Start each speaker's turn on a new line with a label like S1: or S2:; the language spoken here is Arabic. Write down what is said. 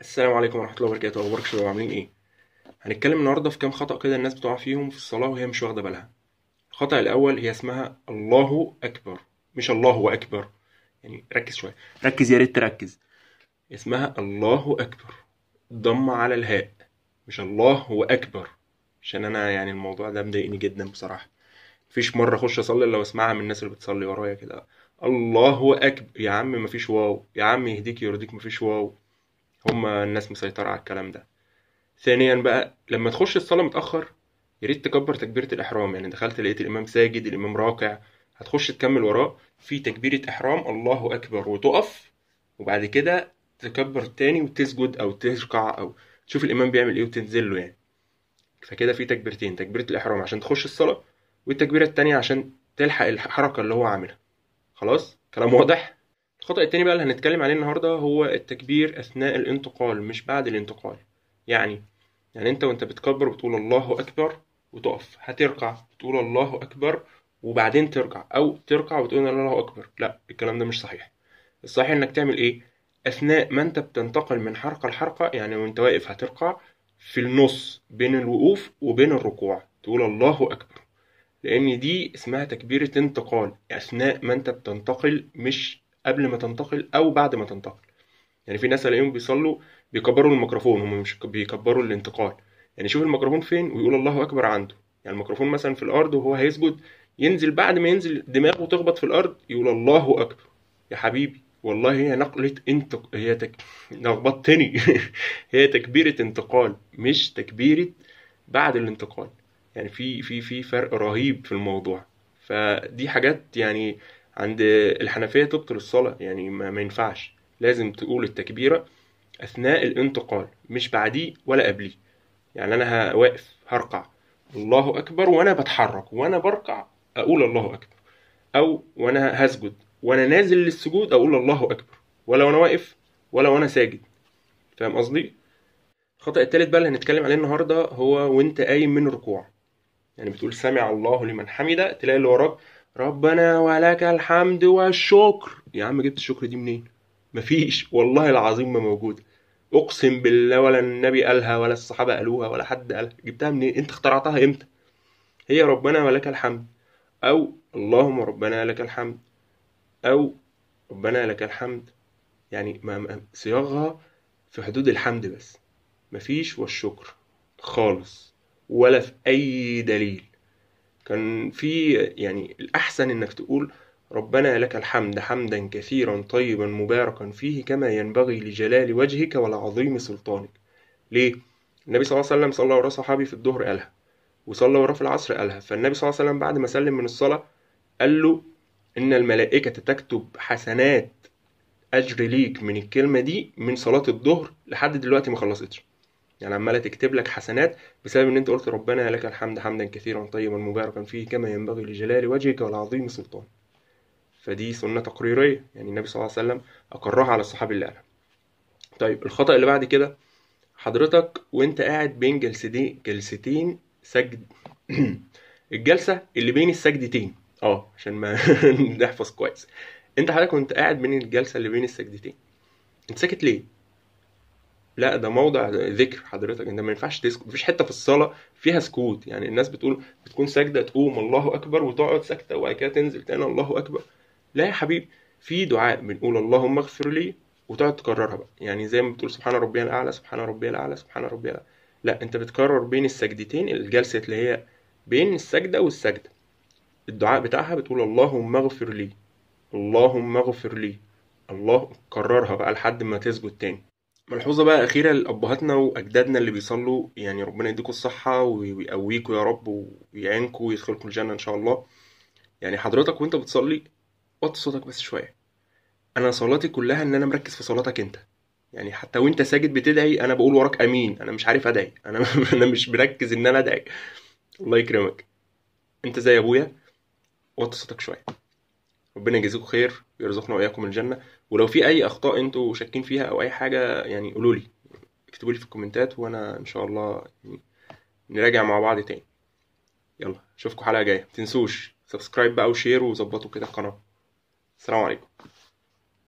S1: السلام عليكم ورحمة الله وبركاته أخبارك شباب عاملين إيه؟ هنتكلم النهاردة في كام خطأ كده الناس بتقع فيهم في الصلاة وهي مش واخدة بالها الخطأ الأول هي اسمها الله أكبر مش الله أكبر يعني ركز شوية ركز يا ريت تركز اسمها الله أكبر ضم على الهاء مش الله أكبر عشان أنا يعني الموضوع ده مضايقني جدا بصراحة مفيش مرة أخش أصلي لو أسمعها من الناس اللي بتصلي ورايا كده الله أكبر يا عم مفيش واو يا عم يهديك يرضيك مفيش واو هم الناس مسيطرة على الكلام ده ثانيا بقى لما تخش الصلاة متأخر يا ريت تكبر تكبيرة الإحرام يعني دخلت لقيت الإمام ساجد الإمام راكع هتخش تكمل وراه في تكبيرة إحرام الله أكبر وتقف وبعد كده تكبر تاني وتسجد أو تركع أو تشوف الإمام بيعمل إيه وتنزل له يعني فكده في تكبيرتين تكبيرة الإحرام عشان تخش الصلاة والتكبيرة التانية عشان تلحق الحركة اللي هو عاملها خلاص كلام واضح الخطأ التاني بقى اللي هنتكلم عليه النهاردة هو التكبير أثناء الانتقال مش بعد الانتقال يعني يعني أنت وأنت بتكبر بتقول الله أكبر وتقف هتركع بتقول الله أكبر وبعدين ترجع أو تركع وتقول الله أكبر لا الكلام ده مش صحيح الصحيح إنك تعمل إيه أثناء ما أنت بتنتقل من حركة لحركة يعني وأنت واقف هتركع في النص بين الوقوف وبين الركوع تقول الله أكبر لأن دي اسمها تكبيرة انتقال أثناء ما أنت بتنتقل مش قبل ما تنتقل او بعد ما تنتقل يعني في ناس الاقيهم بيصلوا بيكبروا الميكروفون هم مش بيكبروا الانتقال يعني شوف الميكروفون فين ويقول الله اكبر عنده يعني الميكروفون مثلا في الارض وهو هيسجد ينزل بعد ما ينزل دماغه تخبط في الارض يقول الله اكبر يا حبيبي والله هي نقلة انت هي تك... لخبطتني هي تكبيرة انتقال مش تكبيرة بعد الانتقال يعني في في في فرق رهيب في الموضوع فدي حاجات يعني عند الحنفية تبطل الصلاة يعني ما, ما ينفعش لازم تقول التكبيرة أثناء الانتقال مش بعديه ولا قبليه يعني أنا واقف هرقع الله أكبر وأنا بتحرك وأنا بركع أقول الله أكبر أو وأنا هسجد وأنا نازل للسجود أقول الله أكبر ولا وأنا واقف ولا وأنا ساجد فاهم قصدي؟ الخطأ التالت بقى اللي هنتكلم عليه النهاردة هو وأنت قايم من ركوع يعني بتقول سمع الله لمن حمده تلاقي اللي وراك ربنا ولك الحمد والشكر يا عم جبت الشكر دي منين مفيش والله العظيم ما موجوده اقسم بالله ولا النبي قالها ولا الصحابه قالوها ولا حد قالها جبتها منين انت اخترعتها امتى هي ربنا ولك الحمد او اللهم ربنا لك الحمد او ربنا لك الحمد يعني صياغها في حدود الحمد بس مفيش والشكر خالص ولا في اي دليل كان في يعني الأحسن إنك تقول ربنا لك الحمد حمدا كثيرا طيبا مباركا فيه كما ينبغي لجلال وجهك ولعظيم سلطانك ليه؟ النبي صلى الله عليه وسلم صلى وراه صحابي في الظهر قالها وصلى وراه في العصر قالها فالنبي صلى الله عليه وسلم بعد ما سلم من الصلاة قال له إن الملائكة تكتب حسنات أجر ليك من الكلمة دي من صلاة الظهر لحد دلوقتي ما خلصتش يعني عماله تكتب لك حسنات بسبب ان انت قلت ربنا لك الحمد حمدا كثيرا طيبا مباركا فيه كما ينبغي لجلال وجهك والعظيم سلطان فدي سنه تقريريه يعني النبي صلى الله عليه وسلم اقرها على الصحابي اللي قالها طيب الخطا اللي بعد كده حضرتك وانت قاعد بين جلستين جلستين سجد الجلسه اللي بين السجدتين اه عشان ما نحفظ كويس انت حضرتك وانت قاعد بين الجلسه اللي بين السجدتين انت ساكت ليه لا ده موضع ذكر حضرتك انت ما ينفعش تسكت مفيش حته في الصلاه فيها سكوت يعني الناس بتقول بتكون ساجده تقوم الله اكبر وتقعد ساكته وبعد كده تنزل تاني الله اكبر لا يا حبيبي في دعاء بنقول اللهم اغفر لي وتقعد تكررها بقى يعني زي ما بتقول سبحان ربي الاعلى سبحان ربي الاعلى سبحان ربي الاعلى لا انت بتكرر بين السجدتين الجلسه اللي هي بين السجده والسجده الدعاء بتاعها بتقول اللهم اغفر لي اللهم اغفر لي الله كررها بقى لحد ما تسجد تاني ملحوظة بقى أخيرة لأبهاتنا وأجدادنا اللي بيصلوا يعني ربنا يديكم الصحة ويقويكم يا رب ويعينكم ويدخلكم الجنة إن شاء الله يعني حضرتك وأنت بتصلي وطي صوتك بس شوية أنا صلاتي كلها إن أنا مركز في صلاتك أنت يعني حتى وأنت ساجد بتدعي أنا بقول وراك أمين أنا مش عارف أدعي أنا أنا مش مركز إن أنا أدعي الله يكرمك أنت زي أبويا وطي صوتك شوية ربنا يجازيكم خير ويرزقنا واياكم الجنه ولو في اي اخطاء انتوا شاكين فيها او اي حاجه يعني قولوا لي اكتبوا لي في الكومنتات وانا ان شاء الله يعني نراجع مع بعض تاني يلا اشوفكم حلقه جايه متنسوش سبسكرايب بقى وشير وظبطوا كده القناه السلام عليكم